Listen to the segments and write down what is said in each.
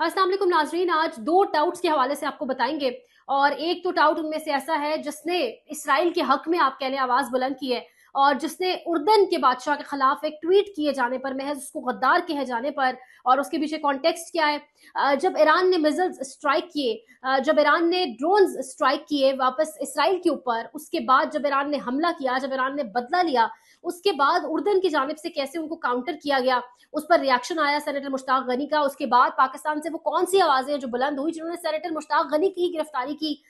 असलम नाजरीन आज दो टाउट के हवाले से आपको बताएंगे और एक तो टाउट उनमें से ऐसा है जिसने इसराइल के हक में आप कह लें आवाज बुलंद की है और जिसने उर्दन के बादशाह के खिलाफ एक ट्वीट किए जाने पर महज उसको गद्दार कहे जाने पर और उसके पीछे कॉन्टेक्स्ट क्या है जब ईरान ने मिजल्स स्ट्राइक किए जब ईरान ने ड्रोन स्ट्राइक किए वापस इसराइल के ऊपर उसके बाद जब ईरान ने हमला किया जब ईरान ने बदला लिया उसके बाद उर्धन की जानब से कैसे उनको काउंटर किया गया उस पर रिएक्शन आया सेनेटर मुश्ताक गनी का उसके बाद पाकिस्तान से वो कौन सी आवाजें जो बुलंद हुई जिन्होंने सेनेटर मुश्ताक गनी की गिरफ्तारी की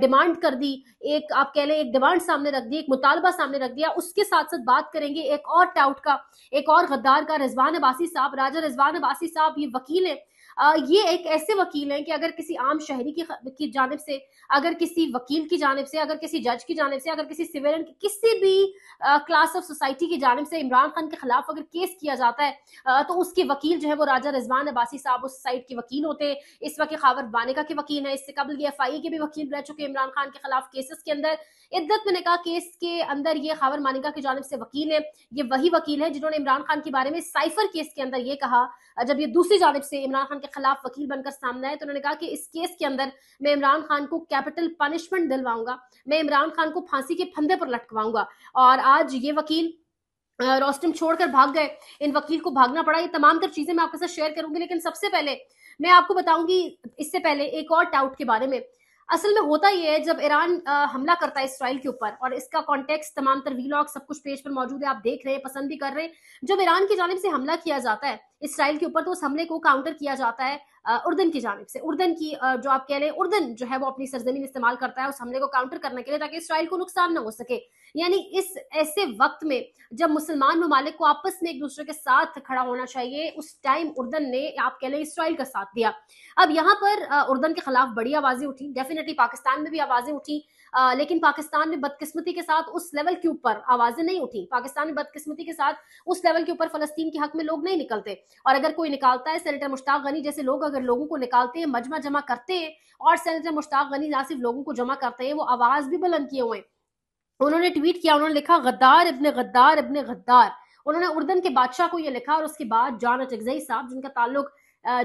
डिमांड कर दी एक आप कह लें एक डिमांड सामने रख दी एक मुतालबा सामने रख दिया उसके साथ साथ बात करेंगे एक और टाउट का एक और गद्दार का रिजवान अबासी साहब राजा रिजवान अबासी साहब ये वकील है ये एक ऐसे वकील हैं कि अगर किसी आम शहरी की की जानब से अगर किसी वकील की जानब से अगर किसी जज की जानब से अगर किसी की किसी भी क्लास ऑफ सोसाइटी की जानब से इमरान खान के खिलाफ अगर केस किया जाता है तो उसके वकील जो है वो राजा रिजवान अबासी साहब उस साइड के वकील होते हैं इस वक्त खावर बानिका के वकील हैं इससे कबल ये एफ आई ए के भी वकील रह चुके इमरान खान के खिलाफ केसेस के अंदर इद्दत ने कहा केस के अंदर ये खावर मानिका की जानब से वकील है ये वही वकील है जिन्होंने इमरान खान के बारे में साइफर केस के अंदर ये कहा जब ये दूसरी जानब से इमरान खान के खिलाफ वकील बनकर सामने आए तो उन्होंने कहा कि इस केस के अंदर मैं इमरान खान को कैपिटल पनिशमेंट दिलवाऊंगा मैं इमरान खान को फांसी के फंदे पर लटकवाऊंगा और आज ये वकील रोस्टम छोड़कर भाग गए इन वकील को भागना पड़ा ये तमाम तर चीजें मैं आपके साथ शेयर करूंगी लेकिन सबसे पहले मैं आपको बताऊंगी इससे पहले एक और डाउट के बारे में असल में होता ये है जब ईरान हमला करता है इसराइल के ऊपर और इसका कॉन्टेक्स्ट तमाम तर वीलॉग सब कुछ पेज पर मौजूद है आप देख रहे हैं पसंद भी कर रहे हैं जब ईरान की जानब से हमला किया जाता है इसराइल के ऊपर तो उस हमले को काउंटर किया जाता है उर्दन की जानब से उर्दन की जो आप कह लें उर्दन जो है वो अपनी सरजमीन इस्तेमाल करता है उस हमले को काउंटर करने के लिए ताकि इसराइल को नुकसान ना हो सके यानी इस ऐसे वक्त में जब मुसलमान ममालिक को आपस में एक दूसरे के साथ खड़ा होना चाहिए उस टाइम उर्दन ने आप कह लें इसराइल का साथ दिया अब यहाँ पर उर्दन के खिलाफ बड़ी आवाजें उठी डेफिनेटली पाकिस्तान में भी आवाजें उठी आ, लेकिन पाकिस्तान में बदकिस्मती के साथ उस लेवल के ऊपर आवाजें नहीं उठी पाकिस्तान में बदकिस्मती के साथ उस लेवल के ऊपर फलस्तीन के हक में लोग नहीं निकलते और अगर कोई निकालता है सेनेटर मुश्ताक गनी जैसे लोग अगर लोगों को निकालते हैं मजमा जमा करते हैं और सेनेटर मुश्ताक गनी ना सिर्फ लोगों को जमा करते हैं वो आवाज भी बुलंद किए हुए उन्होंने ट्वीट किया उन्होंने लिखा गद्दार इब्ने गद्दार इबन गद्दार उन्होंने उर्दन के बादशाह को यह लिखा और उसके बाद जॉन अचगजई साहब जिनका ताल्लुक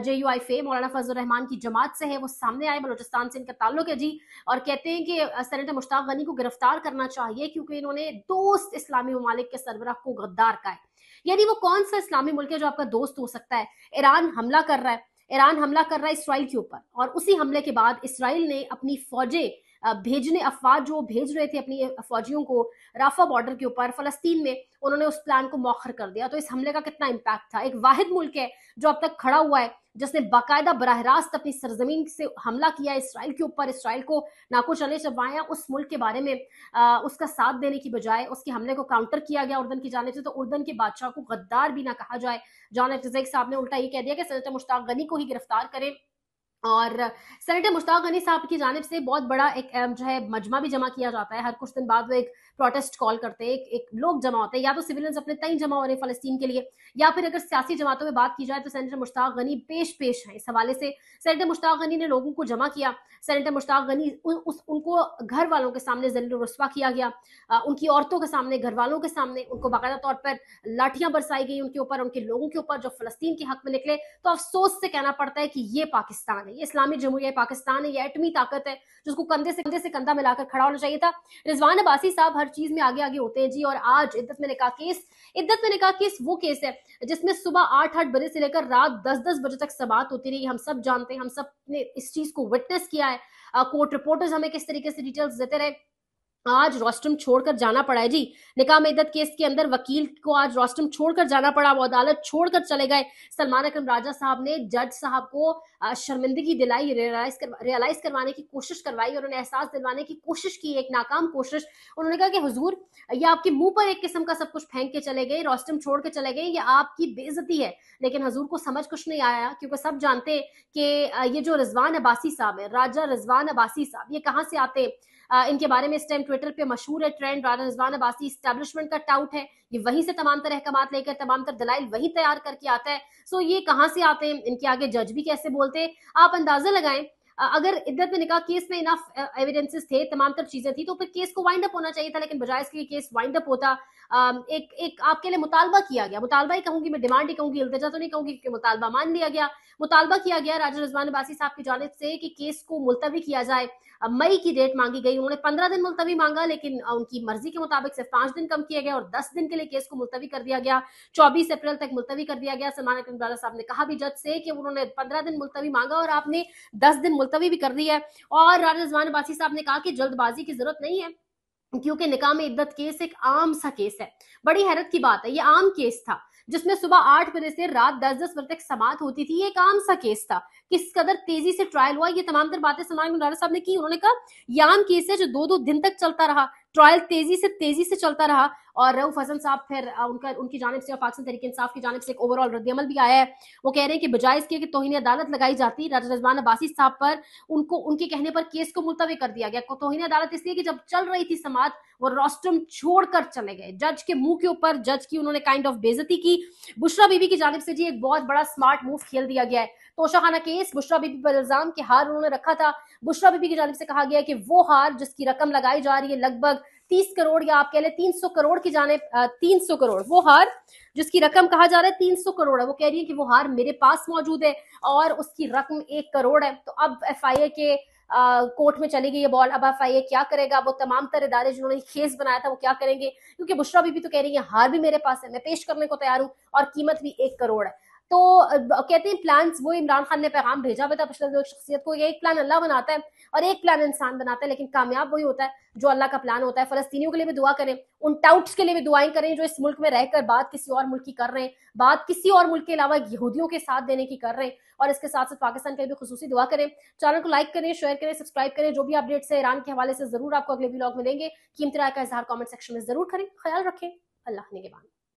जे यू आई फे मौलाना फजल रहमान की जमात से है वो सामने आए बलोचिस्तान से इनका ताल्लुक है जी और कहते हैं कि सैनिटर मुश्ताक गनी को गिरफ्तार करना चाहिए क्योंकि इन्होंने दोस्त इस्लामी ममालिक के सरबराह को गद्दार का है यानी वो कौन सा इस्लामी मुल्क है जो आपका दोस्त हो सकता है ईरान हमला कर रहा है ईरान हमला कर रहा है इसराइल के ऊपर और उसी हमले के बाद इसराइल ने अपनी फौजें भेजने अफवाज जो भेज रहे थे अपनी फौजियों को राफा बॉर्डर के ऊपर फलस्तीन में उन्होंने उस प्लान को मौखर कर दिया तो इस हमले का कितना इम्पैक्ट था एक वाहिद मुल्क है जो अब तक खड़ा हुआ है जिसने बाकायदा बरह रास्त अपनी सरजमीन से हमला किया इसराइल के ऊपर इसराइल को नाको चले चबाया उस मुल्क के बारे में आ, उसका साथ देने की बजाय उसके हमले को काउंटर किया गया उर्दन की जानब से तो उर्दन के बादशाह को गद्दार भी ना कहा जाए जॉन एटजेक साहब ने उल्टा ये कह दिया कि सदर मुश्ताक गनी को ही गिरफ्तार करें और सेनेटर मुश्ताक गनी साहब की जानब से बहुत बड़ा एक जो है मजमा भी जमा किया जाता है हर कुछ दिन बाद वो एक प्रोटेस्ट कॉल करते हैं एक, एक लोग जमा होते हैं या तो सिविलियंस अपने तय जमा हो रहे हैं फलस्तीन के लिए या फिर अगर सियासी जमातों में बात की जाए तो सेनेटर मुश्ताक गनी पेश पेश है इस हवाले से सेनेटर मुश्ताक गनी ने लोगों को जमा किया सेनेटर मुश्ताक गनी उस उनको घर वालों के सामने जल्द रसवा किया गया उनकी औरतों के सामने घर वालों के सामने उनको बाकायदा तौर पर लाठियां बरसाई गई उनके ऊपर उनके लोगों के ऊपर जो फलस्तीन के हक में निकले तो अफसोस से कहना पड़ता है कि ये पाकिस्तान है ये इस्लामिक जमहूरिया पाकिस्तान है ये एटमी ताकत है जिसको कंधे से कंधे से कंधा मिलाकर खड़ा होना चाहिए था रिजवान अब्बासी साहब हर चीज में आगे आगे होते हैं जी और आज इद्दत में निका केस इद्दत में निका केस वो केस है जिसमें सुबह आठ आठ बजे से लेकर रात दस दस बजे तक सबात होती रही हम सब जानते हैं हम सब ने इस चीज को विटनेस किया है कोर्ट रिपोर्टर्स हमें किस तरीके से डिटेल्स देते रहे आज रोस्टम छोड़कर जाना पड़ा है जी निकाम इद्दत केस के अंदर वकील को आज रोस्टम छोड़कर जाना पड़ा वो अदालत छोड़कर चले गए सलमान अकरम राजा साहब ने जज साहब को शर्मिंदगी दिलाई रियलाइज कर, रियलाइज करवाने की कोशिश करवाई और उन्हें एहसास दिलवाने की कोशिश की एक नाकाम कोशिश उन्होंने कहा कि हुजूर ये आपके मुंह पर एक किस्म का सब कुछ फेंक के चले गए रोस्टम छोड़ के चले गए ये आपकी बेजती है लेकिन हजूर को समझ कुछ नहीं आया क्योंकि सब जानते कि ये जो रिजवान अब्बासी साहब है राजा रिजवान अब्बासी साहब ये कहाँ से आते हैं आ, इनके बारे में इस टाइम ट्विटर पे मशहूर है ट्रेंड राना रिजवान अबासी स्टैब्लिशमेंट का टाउट है ये वहीं से तमाम तरह अहकाम लेकर तमाम तर दलाइल वहीं तैयार करके आता है सो ये कहाँ से आते हैं इनके आगे जज भी कैसे बोलते हैं आप अंदाजा लगाएं अगर इद्दत में निकाह केस में इनफ एविडेंसेस थे तमाम तरफ चीजें थी तो फिर केस को वाइंड अप होना चाहिए था लेकिन बजाय इसके केस वाइंड अप होता एक एक आपके लिए मुतालबा किया गया मुतालबा ही कहूंगी मैं डिमांड ही कहूंगी इल्तजा तो नहीं कहूंगी कि मुतालबा मान लिया गया मुतालबा किया गया राजा रजमान अब्बासी साहब की जानब से कि केस को मुलतवी किया जाए मई की डेट मांगी गई उन्होंने पंद्रह दिन मुलतवी मांगा लेकिन उनकी मर्जी के मुताबिक सिर्फ पांच दिन कम किया गया और दस दिन के लिए केस को मुलतवी कर दिया गया चौबीस अप्रैल तक मुलतवी कर दिया गया सलमान अकरम साहब ने कहा भी जज से कि उन्होंने पंद्रह दिन मुलतवी मांगा और आपने दस दिन मुलतवी भी कर दी है और रजवान अब्बासी साहब ने कहा कि जल्दबाजी की जरूरत नहीं है क्योंकि निकाह में इद्दत केस एक आम सा केस है बड़ी हैरत की बात है ये आम केस था जिसमें सुबह आठ बजे से रात दस दस बजे तक समाप्त होती थी ये एक आम सा केस था किस कदर तेजी से ट्रायल हुआ ये तमाम तर बातें समाज सलमान साहब ने की उन्होंने कहा यह आम केस है जो दो दो दिन तक चलता रहा ट्रायल तेजी से तेजी से चलता रहा और रऊ फजल साहब फिर उनका उनकी जानब से और पाकिस्तान तरीके इंसाफ की जानब से एक ओवरऑल रद्दमल भी आया है वो कह रहे हैं कि बजाय इसके कि तोहनी अदालत लगाई जाती राजा रजमान अब्बासी साहब पर उनको उनके कहने पर केस को मुलतवी कर दिया गया तोहनी अदालत इसलिए कि जब चल रही थी समाज वो रोस्टम छोड़कर चले गए जज के मुंह के ऊपर जज की उन्होंने काइंड ऑफ बेजती की बुशरा बीबी की जानब से जी एक बहुत बड़ा स्मार्ट मूव खेल दिया गया है तोशाखाना केस बुशरा बीबी पर इल्जाम के हार उन्होंने रखा था बुशरा बीबी की जानब से कहा गया कि वो हार जिसकी रकम लगाई जा रही है लगभग तीस करोड़ या आप कह लें तीन सौ करोड़ की जाने तीन सौ करोड़ वो हार जिसकी रकम कहा जा रहा है तीन सौ करोड़ है वो कह रही है कि वो हार मेरे पास मौजूद है और उसकी रकम एक करोड़ है तो अब एफ आई ए के कोर्ट में चली गई ये बॉल अब एफ आई ए क्या करेगा वो तमाम तरह इदारे जिन्होंने केस बनाया था वो क्या करेंगे क्योंकि बुशरा बीबी तो कह रही है हार भी मेरे पास है मैं पेश करने को तैयार हूँ और कीमत भी एक करोड़ है तो कहते हैं प्लान वो इमरान खान ने पैगाम भेजा हुआ था पिछले दिनों शख्सियत को एक प्लान अल्लाह बनाता है और एक प्लान इंसान बनाता है लेकिन कामयाब वही होता है जो अल्लाह का प्लान होता है फलस्तियों के लिए भी दुआ करें उन टाउट्स के लिए भी दुआएं करें जो इस मुल्क में रहकर बात किसी और मुल्क की कर रहे हैं बात किसी और मुल्क के अलावा यहूदियों के साथ देने की कर रहे हैं और इसके साथ साथ पाकिस्तान के लिए भी खसूसी दुआ करें चैनल को लाइक करें शेयर करें सब्सक्राइब करें जो भी अपडेट्स है ईरान के हवाले से जरूर आपको अगले ब्लॉग मिलेंगे कीमत राय का इजहार कॉमेंट सेक्शन में जरूर करें ख्याल रखें अल्लाह ने के बाद